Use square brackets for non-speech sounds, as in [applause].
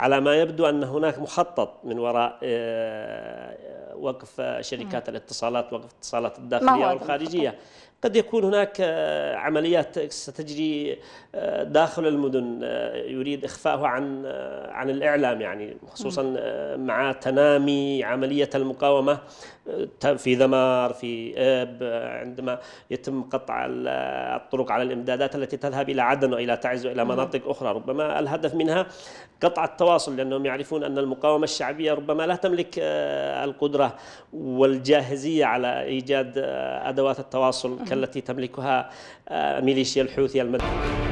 على ما يبدو أن هناك مخطط من وراء آه، آه، وقف شركات الاتصالات وقف الاتصالات الداخلية والخارجية قد يكون هناك آه، عمليات ستجري آه، داخل المدن آه، يريد اخفائها عن عن الاعلام يعني خصوصا مع تنامي عمليه المقاومه في ذمار في اب عندما يتم قطع الطرق على الامدادات التي تذهب الى عدن والى تعز والى مناطق اخرى ربما الهدف منها قطع التواصل لانهم يعرفون ان المقاومه الشعبيه ربما لا تملك القدره والجاهزيه على ايجاد ادوات التواصل [laughs] التي تملكها آه، ميليشيا الحوثي المدني